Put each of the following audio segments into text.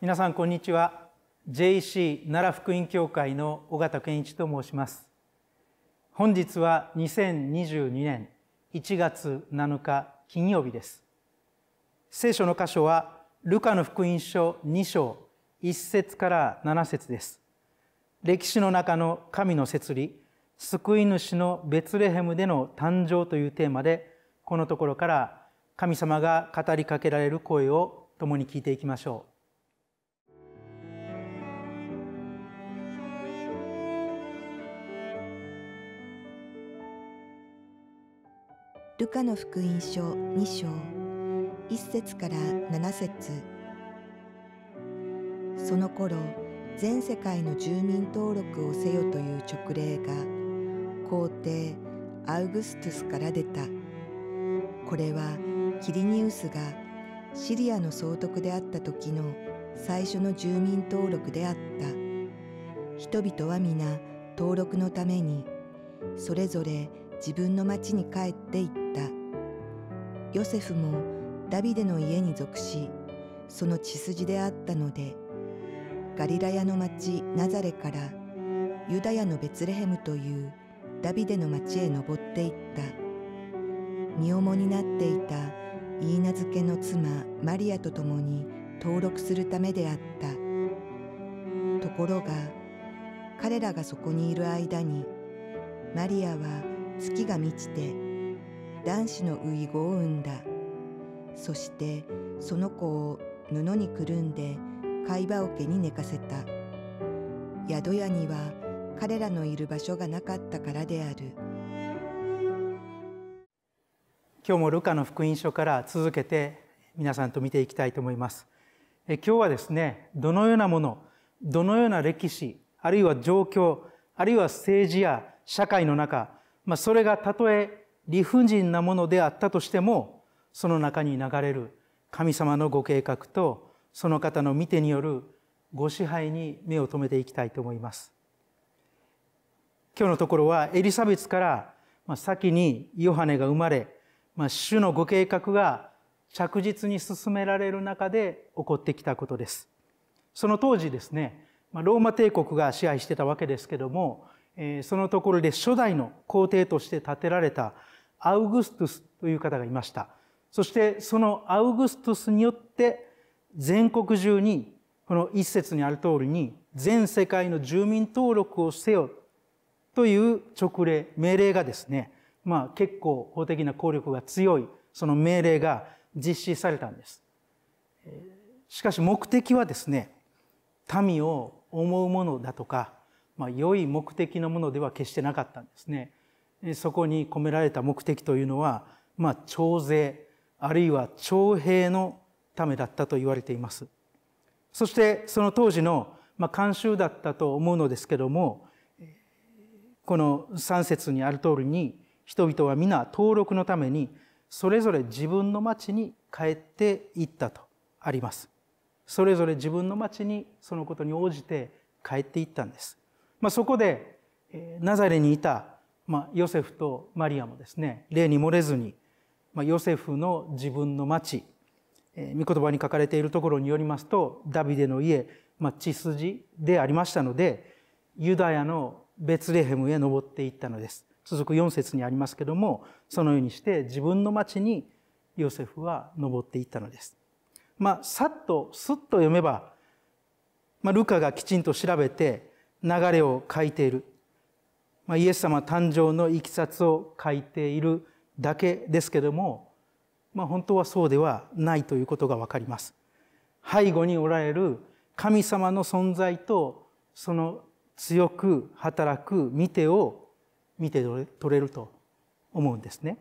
皆さんこんにちは JC 奈良福音教会の尾形健一と申します本日は2022年1月7日金曜日です聖書の箇所はルカの福音書2章1節から7節です歴史の中の神の摂理救い主のベツレヘムでの誕生というテーマでこのところから神様が語りかけられる声を共に聞いていきましょう。ルカの福音書2章1節から7節その頃全世界の住民登録をせよという勅令が皇帝アウグストゥスから出たこれはキリニウスがシリアの総督であった時の最初の住民登録であった人々は皆登録のためにそれぞれ自分の町に帰っていったヨセフもダビデの家に属しその血筋であったのでガリラヤの町ナザレからユダヤのベツレヘムというダビデの町へ登っていった身重になっていた許嫁けの妻マリアと共に登録するためであったところが彼らがそこにいる間にマリアは月が満ちて男子の遺語を産んだそしてその子を布にくるんで貝羽桶に寝かせた宿屋には彼らのいる場所がなかったからである今日もルカの福音書から続けて皆さんと見ていきたいと思います今日はですねどのようなものどのような歴史あるいは状況あるいは政治や社会の中、まあ、それがたとえ理不尽なものであったとしてもその中に流れる神様のご計画とその方の見てによるご支配に目を留めていきたいと思います。今日のところはエリサベスから先にヨハネが生まれ、主のご計画が着実に進められる中で起こってきたことです。その当時ですね、ローマ帝国が支配してたわけですけども、そのところで初代の皇帝として建てられたアウグストゥスという方がいました。そしてそのアウグストゥスによって全国中にこの一節にある通りに全世界の住民登録をせよという勅令、命令がですね、まあ結構法的な効力が強い、その命令が実施されたんです。しかし目的はですね、民を思うものだとか、まあ良い目的のものでは決してなかったんですね。そこに込められた目的というのは、まあ徴税、あるいは徴兵のためだったと言われています。そしてその当時の、まあ、慣習だったと思うのですけども、この3節にある通りに人々は皆登録のためにそれぞれ自分の町に帰っていったとありますそれぞれ自分の町にそのことに応じて帰っていったんです、まあ、そこでナザレにいた、まあ、ヨセフとマリアもですね例に漏れずに、まあ、ヨセフの自分の町御言葉に書かれているところによりますとダビデの家、まあ、血筋でありましたのでユダヤのベツレヘムへ登っていったのです。続く4節にありますけどもそのようにして自分の町にヨセフは登っていったのです。まあさっとすっと読めば、まあ、ルカがきちんと調べて流れを書いている、まあ、イエス様誕生のいきさつを書いているだけですけども、まあ、本当はそうではないということがわかります。背後におられる神様の存在とその強く働く見てを見て取れると思うんですね。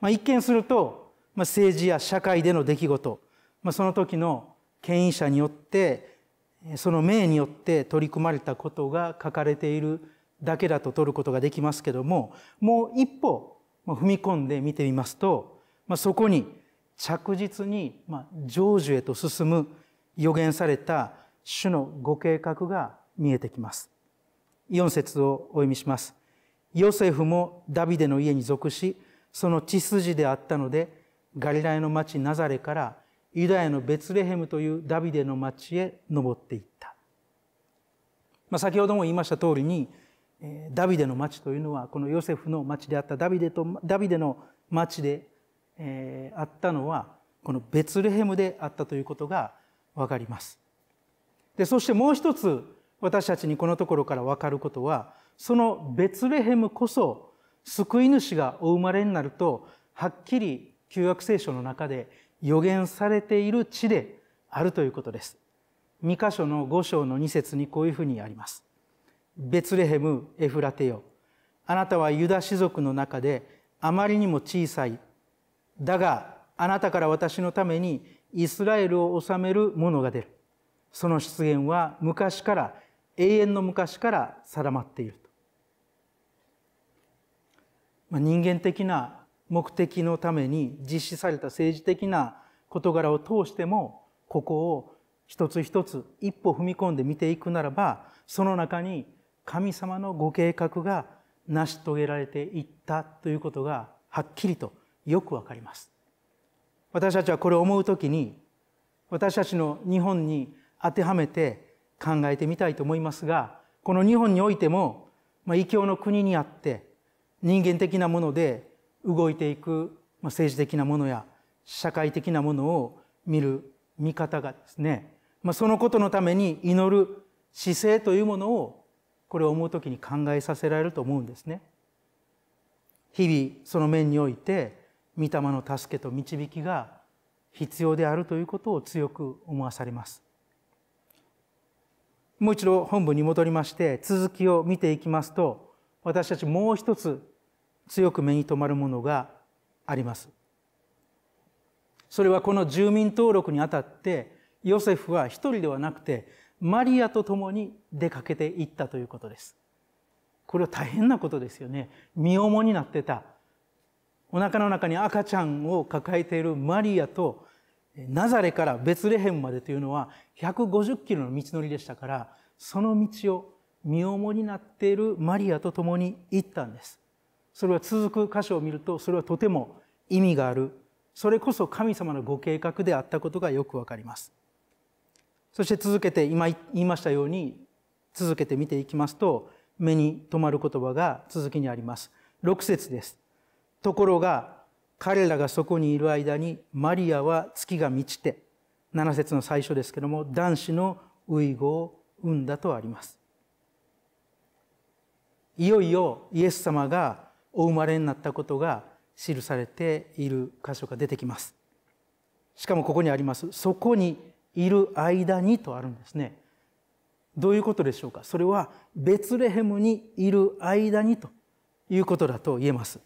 まあ、一見すると、まあ、政治や社会での出来事、まあ、その時の権威者によってその命によって取り組まれたことが書かれているだけだと取ることができますけどももう一歩踏み込んで見てみますと、まあ、そこに着実に成就へと進む予言された主のご計画が見えてきます。4節をお読みします。ヨセフもダビデの家に属し、その血筋であったので、ガリラヤの町ナザレからユダヤのベツレヘムというダビデの町へ登っていった。まあ、先ほども言いました通りに、ダビデの町というのはこのヨセフの町であったダビデとダビデの町で、えー、あったのはこのベツレヘムであったということがわかります。でそしてもう一つ私たちにこのところから分かることはそのベツレヘムこそ救い主がお生まれになるとはっきり旧約聖書の中で予言されている地であるということです。2箇所の5章の2節にこういうふうにあります。ベツレヘム・エフラテヨあなたはユダ氏族の中であまりにも小さい。だがあなたから私のためにイスラエルを治める者が出る。その出現は昔から永遠の昔から定まっていると、まあ、人間的な目的のために実施された政治的な事柄を通してもここを一つ一つ一歩踏み込んで見ていくならばその中に神様のご計画が成し遂げられていったということがはっきりとよくわかります。私たちはこれを思うときに私たちの日本に当てはめて考えてみたいと思いますがこの日本においても、まあ、異教の国にあって人間的なもので動いていく、まあ、政治的なものや社会的なものを見る見方がですね、まあ、そのことのために祈る姿勢というものをこれを思う時に考えさせられると思うんですね。日々その面において御霊の助けと導きが必要であるということを強く思わされます。もう一度本文に戻りまして続きを見ていきますと私たちもう一つ強く目に留まるものがあります。それはこの住民登録にあたってヨセフは一人ではなくてマリアと共に出かけていったということです。これは大変なことですよね。身重になってたお腹の中に赤ちゃんを抱えているマリアとナザレからベツレヘムまでというのは150キロの道のりでしたからその道を身重になっているマリアと共に行ったんですそれは続く箇所を見るとそれはとても意味があるそれこそ神様のご計画であったことがよくわかりますそして続けて今言いましたように続けて見ていきますと目に留まる言葉が続きにあります6節ですところが彼らがそこにいる間にマリアは月が満ちて7節の最初ですけども男子の遺語を産んだとありますいよいよイエス様がお生まれになったことが記されている箇所が出てきますしかもここにありますそこにいる間にとあるんですねどういうことでしょうかそれはベツレヘムにいる間にということだと言えます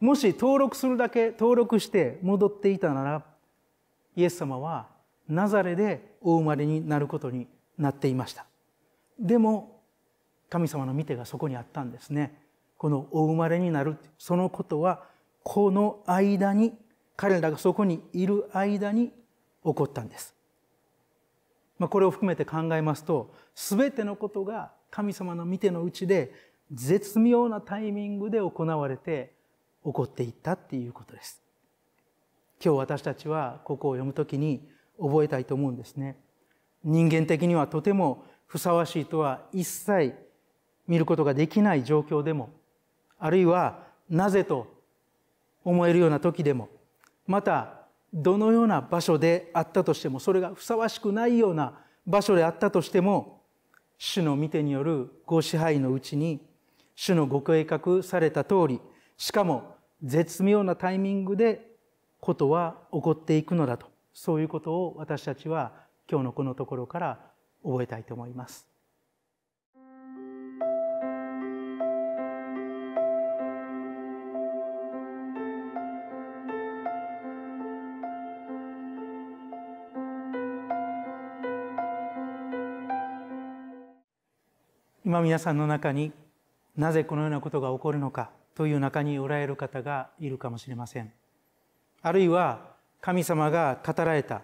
もし登録するだけ登録して戻っていたならイエス様はナザレでお生まれになることになっていましたでも神様の見てがそこにあったんですねこのお生まれになるそのことはこの間に彼らがそこにいる間に起こったんです、まあ、これを含めて考えますと全てのことが神様の見てのうちで絶妙なタイミングで行われて起こっていったっていうことです今日私たちはここを読むときに覚えたいと思うんですね人間的にはとてもふさわしいとは一切見ることができない状況でもあるいはなぜと思えるような時でもまたどのような場所であったとしてもそれがふさわしくないような場所であったとしても主の御手によるご支配のうちに主のご計画された通りしかも絶妙なタイミングでことは起こっていくのだとそういうことを私たちは今日のこのところから覚えたいと思います。今皆さんの中になぜこのようなことが起こるのかという中におられる方がいるかもしれません。あるいは神様が語られた、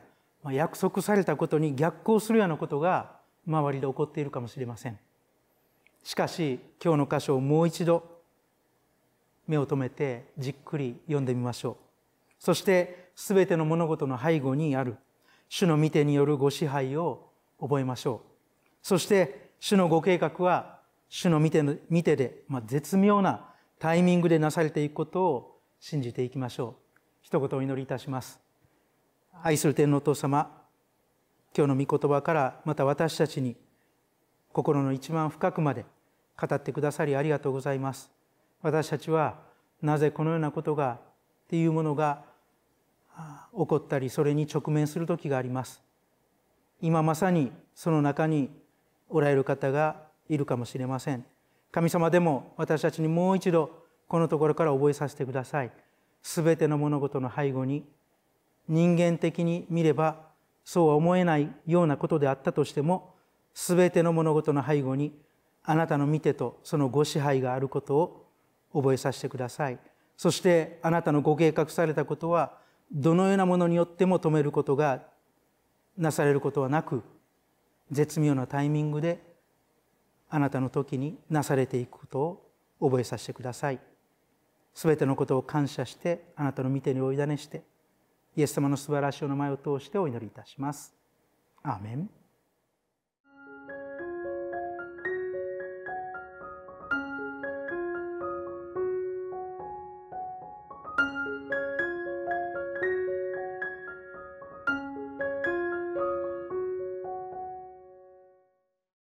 約束されたことに逆行するようなことが周りで起こっているかもしれません。しかし今日の箇所をもう一度目を留めてじっくり読んでみましょう。そして全ての物事の背後にある主の御手によるご支配を覚えましょう。そして主のご計画は主の御手で、ま絶妙なタイミングでなされていくことを信じていきましょう一言お祈りいたします愛する天皇お父様今日の御言葉からまた私たちに心の一番深くまで語ってくださりありがとうございます私たちはなぜこのようなことがっていうものが起こったりそれに直面する時があります今まさにその中におられる方がいるかもしれません神様でも私たちにもう一度このところから覚えさせてください。すべての物事の背後に人間的に見ればそうは思えないようなことであったとしてもすべての物事の背後にあなたの見てとそのご支配があることを覚えさせてください。そしてあなたのご計画されたことはどのようなものによっても止めることがなされることはなく絶妙なタイミングであなたの時になされていくことを覚えさせてくださいすべてのことを感謝してあなたの御手にお委ねしてイエス様の素晴らしいお名前を通してお祈りいたしますアーメン